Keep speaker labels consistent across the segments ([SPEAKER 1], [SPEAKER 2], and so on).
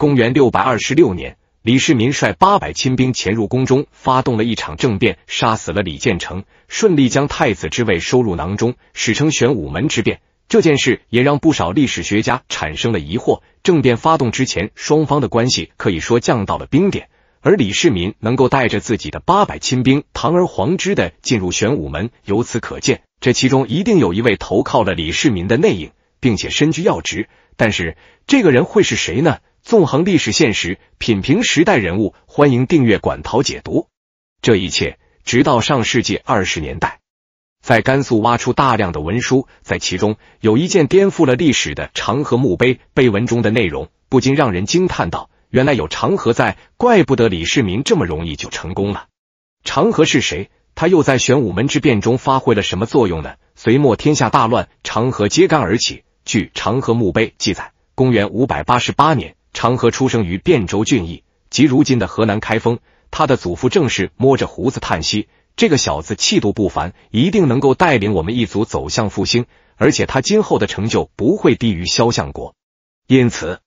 [SPEAKER 1] 公元六百二十六年，李世民率八百亲兵潜入宫中，发动了一场政变，杀死了李建成，顺利将太子之位收入囊中，史称玄武门之变。这件事也让不少历史学家产生了疑惑：政变发动之前，双方的关系可以说降到了冰点，而李世民能够带着自己的八百亲兵堂而皇之的进入玄武门，由此可见，这其中一定有一位投靠了李世民的内应，并且身居要职。但是，这个人会是谁呢？纵横历史现实，品评时代人物。欢迎订阅《馆陶解读》。这一切，直到上世纪二十年代，在甘肃挖出大量的文书，在其中有一件颠覆了历史的长河墓碑碑文中的内容，不禁让人惊叹道：“原来有长河在，怪不得李世民这么容易就成功了。”长河是谁？他又在玄武门之变中发挥了什么作用呢？隋末天下大乱，长河揭竿而起。据长河墓碑记载，公元五百八十八年。长河出生于汴州郡邑，即如今的河南开封。他的祖父正是摸着胡子叹息：“这个小子气度不凡，一定能够带领我们一族走向复兴。而且他今后的成就不会低于萧相国。”因此，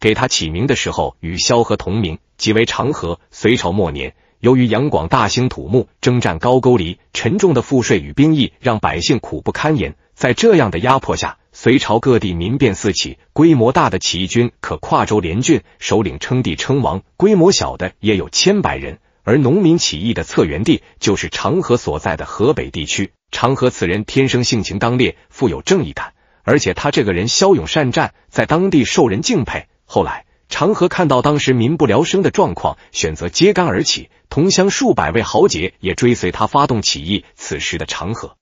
[SPEAKER 1] 给他起名的时候与萧何同名，即为长河。隋朝末年，由于杨广大兴土木，征战高沟丽，沉重的赋税与兵役让百姓苦不堪言。在这样的压迫下，隋朝各地民变四起，规模大的起义军可跨州联郡，首领称帝称王；规模小的也有千百人。而农民起义的策源地就是长河所在的河北地区。长河此人天生性情刚烈，富有正义感，而且他这个人骁勇善战，在当地受人敬佩。后来，长河看到当时民不聊生的状况，选择揭竿而起，同乡数百位豪杰也追随他发动起义。此时的长河。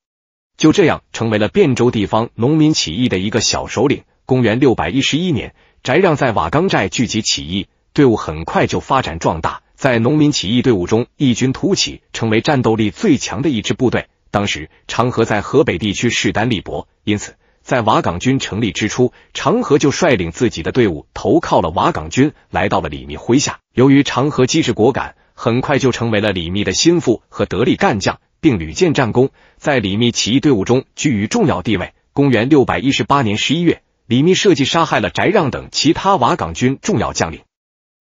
[SPEAKER 1] 就这样成为了汴州地方农民起义的一个小首领。公元六百一十一年，翟让在瓦岗寨聚集起义，队伍很快就发展壮大，在农民起义队伍中异军突起，成为战斗力最强的一支部队。当时，长河在河北地区势单力薄，因此在瓦岗军成立之初，长河就率领自己的队伍投靠了瓦岗军，来到了李密麾下。由于长河机智果敢，很快就成为了李密的心腹和得力干将。并屡建战功，在李密起义队伍中居于重要地位。公元六百一十八年十一月，李密设计杀害了翟让等其他瓦岗军重要将领，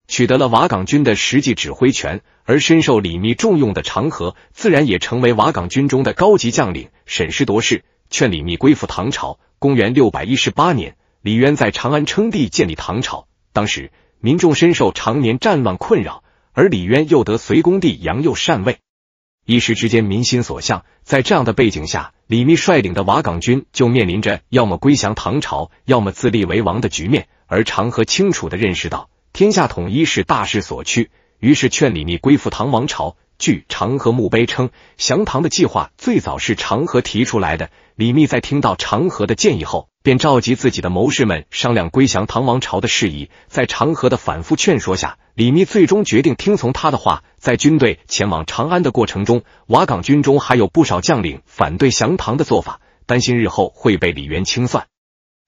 [SPEAKER 1] 取得了瓦岗军的实际指挥权。而深受李密重用的长河，自然也成为瓦岗军中的高级将领。审时度势，劝李密归附唐朝。公元六百一十八年，李渊在长安称帝，建立唐朝。当时，民众深受常年战乱困扰，而李渊又得隋恭帝杨佑禅位。一时之间民心所向，在这样的背景下，李密率领的瓦岗军就面临着要么归降唐朝，要么自立为王的局面。而常河清楚地认识到天下统一是大势所趋，于是劝李密归附唐王朝。据长河墓碑称，降唐的计划最早是长河提出来的。李密在听到长河的建议后，便召集自己的谋士们商量归降唐王朝的事宜。在长河的反复劝说下，李密最终决定听从他的话。在军队前往长安的过程中，瓦岗军中还有不少将领反对降唐的做法，担心日后会被李渊清算。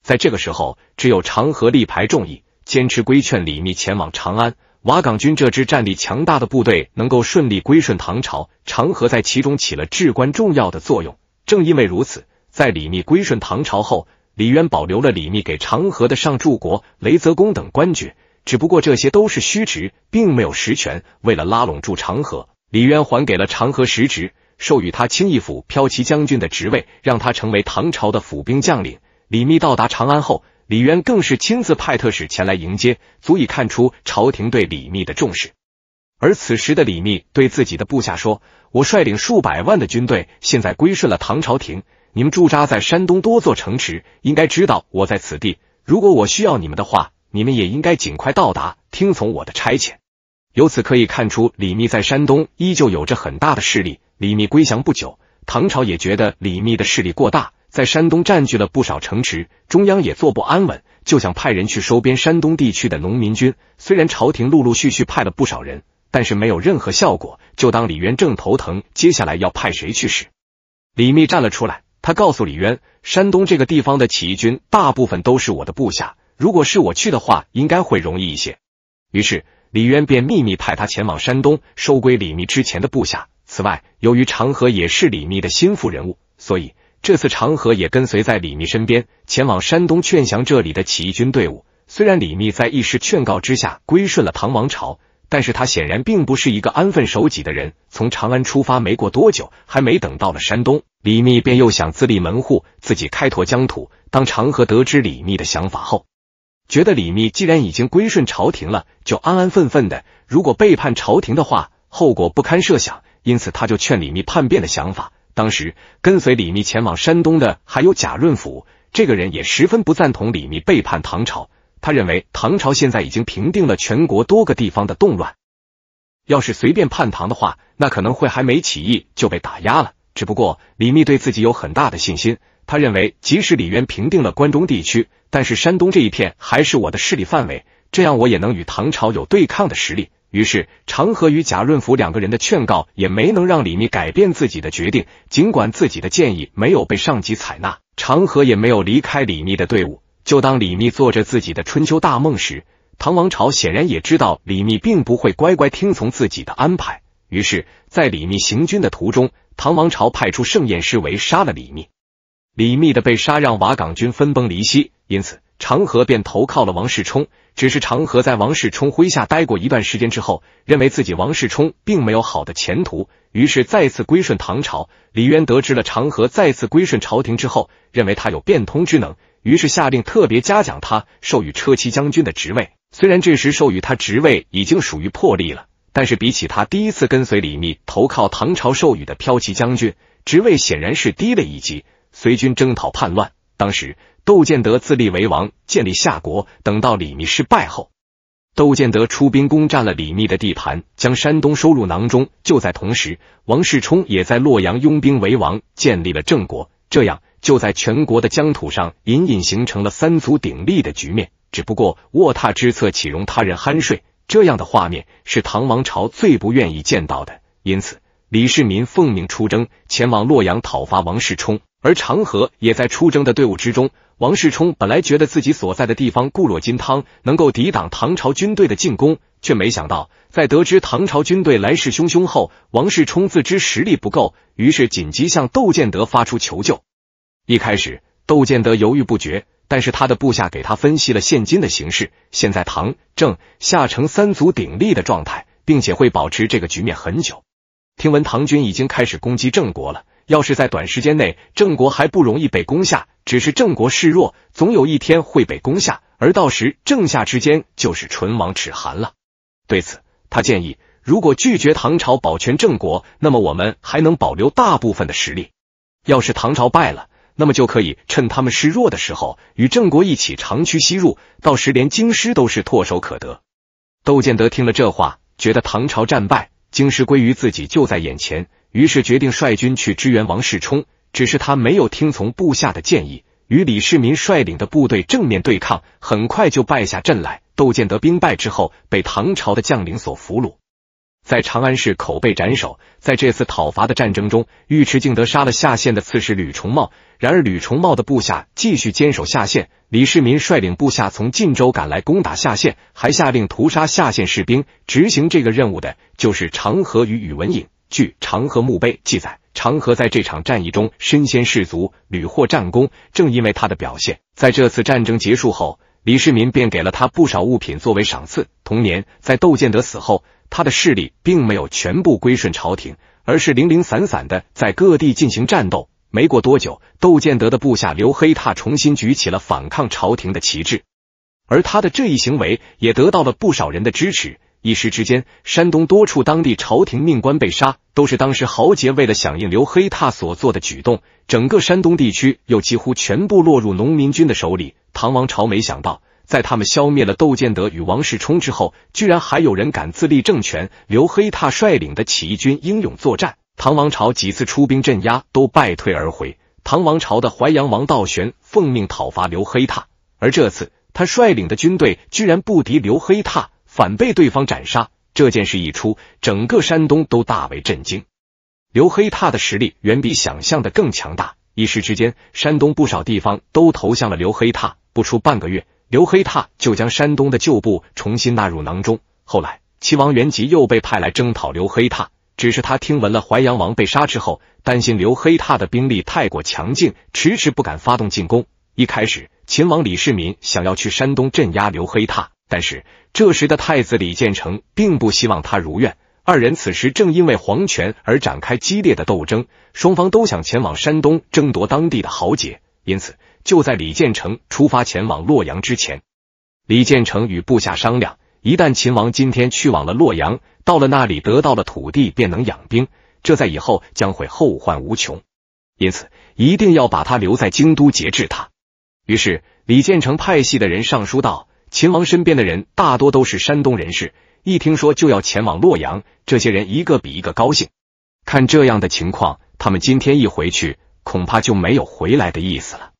[SPEAKER 1] 在这个时候，只有长河力排众议，坚持规劝李密前往长安。瓦岗军这支战力强大的部队能够顺利归顺唐朝，长河在其中起了至关重要的作用。正因为如此，在李密归顺唐朝后，李渊保留了李密给长河的上柱国、雷泽公等官爵，只不过这些都是虚职，并没有实权。为了拉拢住长河，李渊还给了长河实职，授予他清义府骠骑将军的职位，让他成为唐朝的府兵将领。李密到达长安后。李渊更是亲自派特使前来迎接，足以看出朝廷对李密的重视。而此时的李密对自己的部下说：“我率领数百万的军队，现在归顺了唐朝廷。你们驻扎在山东多座城池，应该知道我在此地。如果我需要你们的话，你们也应该尽快到达，听从我的差遣。”由此可以看出，李密在山东依旧有着很大的势力。李密归降不久，唐朝也觉得李密的势力过大。在山东占据了不少城池，中央也坐不安稳，就想派人去收编山东地区的农民军。虽然朝廷陆陆续续派了不少人，但是没有任何效果。就当李渊正头疼，接下来要派谁去时，李密站了出来。他告诉李渊，山东这个地方的起义军大部分都是我的部下，如果是我去的话，应该会容易一些。于是李渊便秘密派他前往山东，收归李密之前的部下。此外，由于长河也是李密的心腹人物，所以。这次长河也跟随在李密身边，前往山东劝降这里的起义军队伍。虽然李密在一时劝告之下归顺了唐王朝，但是他显然并不是一个安分守己的人。从长安出发没过多久，还没等到了山东，李密便又想自立门户，自己开拓疆土。当长河得知李密的想法后，觉得李密既然已经归顺朝廷了，就安安分分的。如果背叛朝廷的话，后果不堪设想。因此，他就劝李密叛变的想法。当时跟随李密前往山东的还有贾润甫，这个人也十分不赞同李密背叛唐朝。他认为唐朝现在已经平定了全国多个地方的动乱，要是随便叛唐的话，那可能会还没起义就被打压了。只不过李密对自己有很大的信心，他认为即使李渊平定了关中地区，但是山东这一片还是我的势力范围，这样我也能与唐朝有对抗的实力。于是，长河与贾润甫两个人的劝告也没能让李密改变自己的决定。尽管自己的建议没有被上级采纳，长河也没有离开李密的队伍。就当李密做着自己的春秋大梦时，唐王朝显然也知道李密并不会乖乖听从自己的安排。于是，在李密行军的途中，唐王朝派出盛宴侍卫杀了李密。李密的被杀让瓦岗军分崩离析，因此。长河便投靠了王世充，只是长河在王世充麾下待过一段时间之后，认为自己王世充并没有好的前途，于是再次归顺唐朝。李渊得知了长河再次归顺朝廷之后，认为他有变通之能，于是下令特别嘉奖他，授予车骑将军的职位。虽然这时授予他职位已经属于破例了，但是比起他第一次跟随李密投靠唐朝授予的骠骑将军职位，显然是低了一级。随军征讨叛乱。当时，窦建德自立为王，建立夏国。等到李密失败后，窦建德出兵攻占了李密的地盘，将山东收入囊中。就在同时，王世充也在洛阳拥兵为王，建立了郑国。这样，就在全国的疆土上隐隐形成了三足鼎立的局面。只不过，卧榻之侧岂容他人酣睡？这样的画面是唐王朝最不愿意见到的。因此，李世民奉命出征，前往洛阳讨伐王世充。而长河也在出征的队伍之中。王世充本来觉得自己所在的地方固若金汤，能够抵挡唐朝军队的进攻，却没想到在得知唐朝军队来势汹汹后，王世充自知实力不够，于是紧急向窦建德发出求救。一开始，窦建德犹豫不决，但是他的部下给他分析了现今的形势：现在唐、郑、夏城三足鼎立的状态，并且会保持这个局面很久。听闻唐军已经开始攻击郑国了。要是在短时间内，郑国还不容易被攻下。只是郑国示弱，总有一天会被攻下，而到时郑夏之间就是唇亡齿寒了。对此，他建议：如果拒绝唐朝保全郑国，那么我们还能保留大部分的实力。要是唐朝败了，那么就可以趁他们示弱的时候，与郑国一起长驱西入，到时连京师都是唾手可得。窦建德听了这话，觉得唐朝战败，京师归于自己就在眼前。于是决定率军去支援王世充，只是他没有听从部下的建议，与李世民率领的部队正面对抗，很快就败下阵来。窦建德兵败之后，被唐朝的将领所俘虏，在长安市口被斩首。在这次讨伐的战争中，尉迟敬德杀了下县的刺史吕崇茂，然而吕崇茂的部下继续坚守下县。李世民率领部下从晋州赶来攻打下县，还下令屠杀下县士兵。执行这个任务的就是长河与宇文颖。据长河墓碑记载，长河在这场战役中身先士卒，屡获战功。正因为他的表现，在这次战争结束后，李世民便给了他不少物品作为赏赐。同年，在窦建德死后，他的势力并没有全部归顺朝廷，而是零零散散的在各地进行战斗。没过多久，窦建德的部下刘黑闼重新举起了反抗朝廷的旗帜，而他的这一行为也得到了不少人的支持。一时之间，山东多处当地朝廷命官被杀，都是当时豪杰为了响应刘黑闼所做的举动。整个山东地区又几乎全部落入农民军的手里。唐王朝没想到，在他们消灭了窦建德与王世充之后，居然还有人敢自立政权。刘黑闼率领的起义军英勇作战，唐王朝几次出兵镇压都败退而回。唐王朝的淮阳王道玄奉命讨伐刘黑闼，而这次他率领的军队居然不敌刘黑闼。反被对方斩杀，这件事一出，整个山东都大为震惊。刘黑闼的实力远比想象的更强大，一时之间，山东不少地方都投向了刘黑闼。不出半个月，刘黑闼就将山东的旧部重新纳入囊中。后来，齐王元吉又被派来征讨刘黑闼，只是他听闻了淮阳王被杀之后，担心刘黑闼的兵力太过强劲，迟迟不敢发动进攻。一开始，秦王李世民想要去山东镇压刘黑闼。但是，这时的太子李建成并不希望他如愿。二人此时正因为皇权而展开激烈的斗争，双方都想前往山东争夺当地的豪杰。因此，就在李建成出发前往洛阳之前，李建成与部下商量：一旦秦王今天去往了洛阳，到了那里得到了土地，便能养兵，这在以后将会后患无穷。因此，一定要把他留在京都，节制他。于是，李建成派系的人上书道。秦王身边的人大多都是山东人士，一听说就要前往洛阳，这些人一个比一个高兴。看这样的情况，他们今天一回去，恐怕就没有回来的意思了。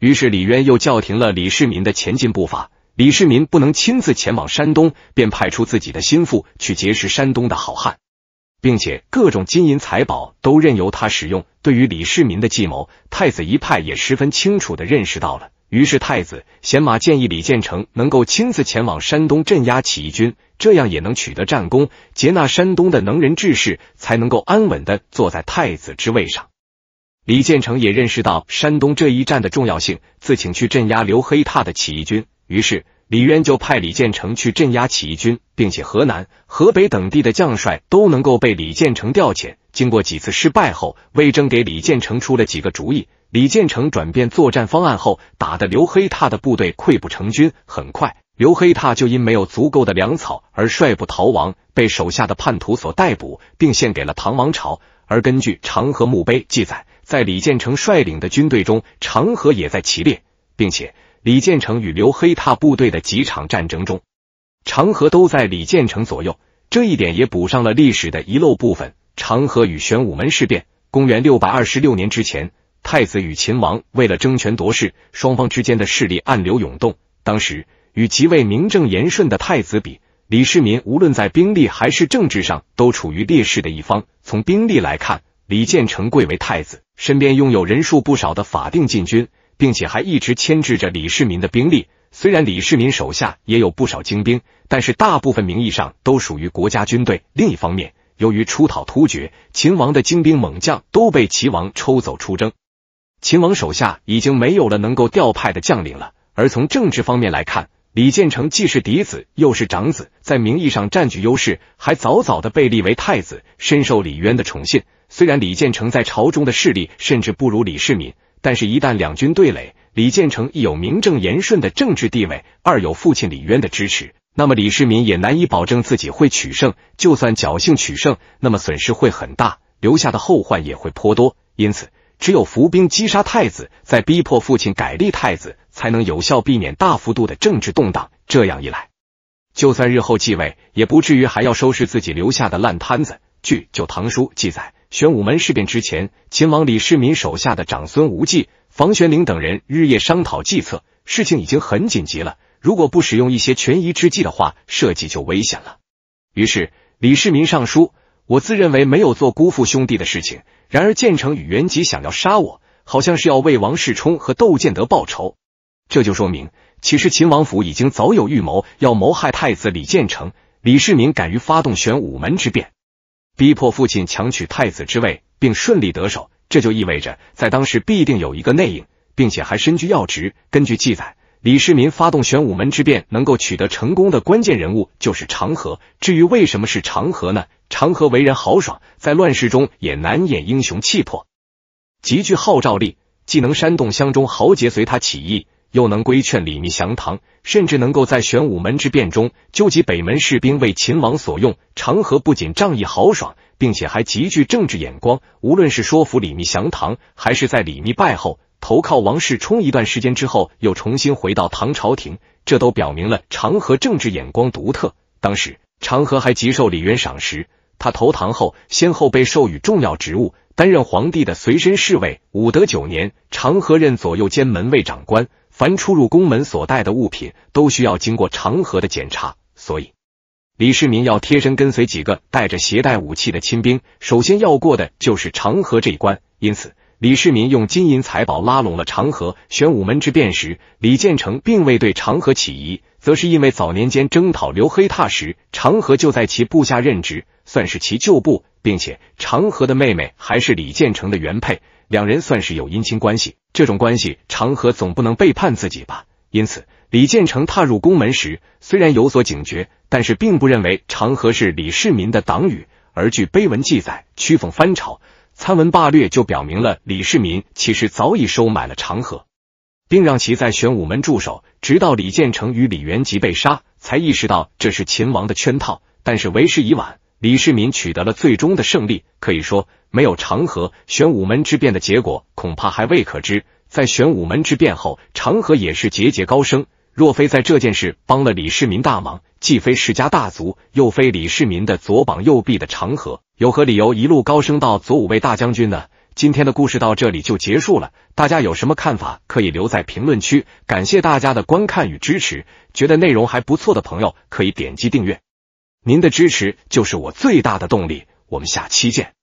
[SPEAKER 1] 于是李渊又叫停了李世民的前进步伐，李世民不能亲自前往山东，便派出自己的心腹去结识山东的好汉，并且各种金银财宝都任由他使用。对于李世民的计谋，太子一派也十分清楚的认识到。了于是，太子贤马建议李建成能够亲自前往山东镇压起义军，这样也能取得战功，接纳山东的能人志士，才能够安稳的坐在太子之位上。李建成也认识到山东这一战的重要性，自请去镇压刘黑闼的起义军。于是，李渊就派李建成去镇压起义军，并且河南、河北等地的将帅都能够被李建成调遣。经过几次失败后，魏征给李建成出了几个主意。李建成转变作战方案后，打得刘黑闼的部队溃不成军。很快，刘黑闼就因没有足够的粮草而率部逃亡，被手下的叛徒所逮捕，并献给了唐王朝。而根据长河墓碑记载，在李建成率领的军队中，长河也在其列，并且李建成与刘黑闼部队的几场战争中，长河都在李建成左右。这一点也补上了历史的遗漏部分。长河与玄武门事变，公元六百二十六年之前，太子与秦王为了争权夺势，双方之间的势力暗流涌动。当时与即位名正言顺的太子比，李世民无论在兵力还是政治上都处于劣势的一方。从兵力来看，李建成贵为太子，身边拥有人数不少的法定禁军，并且还一直牵制着李世民的兵力。虽然李世民手下也有不少精兵，但是大部分名义上都属于国家军队。另一方面，由于出讨突厥，秦王的精兵猛将都被齐王抽走出征，秦王手下已经没有了能够调派的将领了。而从政治方面来看，李建成既是嫡子，又是长子，在名义上占据优势，还早早的被立为太子，深受李渊的宠信。虽然李建成在朝中的势力甚至不如李世民，但是，一旦两军对垒，李建成一有名正言顺的政治地位，二有父亲李渊的支持。那么李世民也难以保证自己会取胜，就算侥幸取胜，那么损失会很大，留下的后患也会颇多。因此，只有伏兵击杀太子，再逼迫父亲改立太子，才能有效避免大幅度的政治动荡。这样一来，就算日后继位，也不至于还要收拾自己留下的烂摊子。据《旧唐书》记载，玄武门事变之前，秦王李世民手下的长孙无忌、房玄龄等人日夜商讨计策，事情已经很紧急了。如果不使用一些权宜之计的话，设计就危险了。于是李世民上书，我自认为没有做辜负兄弟的事情。然而建成与元吉想要杀我，好像是要为王世充和窦建德报仇。这就说明，其实秦王府已经早有预谋，要谋害太子李建成。李世民敢于发动玄武门之变，逼迫父亲强取太子之位，并顺利得手。这就意味着，在当时必定有一个内应，并且还身居要职。根据记载。李世民发动玄武门之变能够取得成功的关键人物就是长河。至于为什么是长河呢？长河为人豪爽，在乱世中也难掩英雄气魄，极具号召力，既能煽动乡中豪杰随他起义，又能规劝李密降唐，甚至能够在玄武门之变中纠集北门士兵为秦王所用。长河不仅仗义豪爽，并且还极具政治眼光，无论是说服李密降唐，还是在李密败后。投靠王世充一段时间之后，又重新回到唐朝廷，这都表明了长河政治眼光独特。当时长河还极受李渊赏识，他投唐后，先后被授予重要职务，担任皇帝的随身侍卫。武德九年，长河任左右监门卫长官，凡出入宫门所带的物品，都需要经过长河的检查。所以，李世民要贴身跟随几个带着携带武器的亲兵，首先要过的就是长河这一关。因此。李世民用金银财宝拉拢了长河。玄武门之变时，李建成并未对长河起疑，则是因为早年间征讨刘黑闼时，长河就在其部下任职，算是其旧部，并且长河的妹妹还是李建成的原配，两人算是有姻亲关系。这种关系，长河总不能背叛自己吧？因此，李建成踏入宫门时，虽然有所警觉，但是并不认为长河是李世民的党羽。而据碑文记载，屈讽翻炒。参文罢略就表明了李世民其实早已收买了长河，并让其在玄武门驻守，直到李建成与李元吉被杀，才意识到这是秦王的圈套。但是为时已晚，李世民取得了最终的胜利。可以说，没有长河，玄武门之变的结果恐怕还未可知。在玄武门之变后，长河也是节节高升。若非在这件事帮了李世民大忙，既非世家大族，又非李世民的左膀右臂的长河，有何理由一路高升到左五位大将军呢？今天的故事到这里就结束了，大家有什么看法可以留在评论区。感谢大家的观看与支持，觉得内容还不错的朋友可以点击订阅，您的支持就是我最大的动力。我们下期见。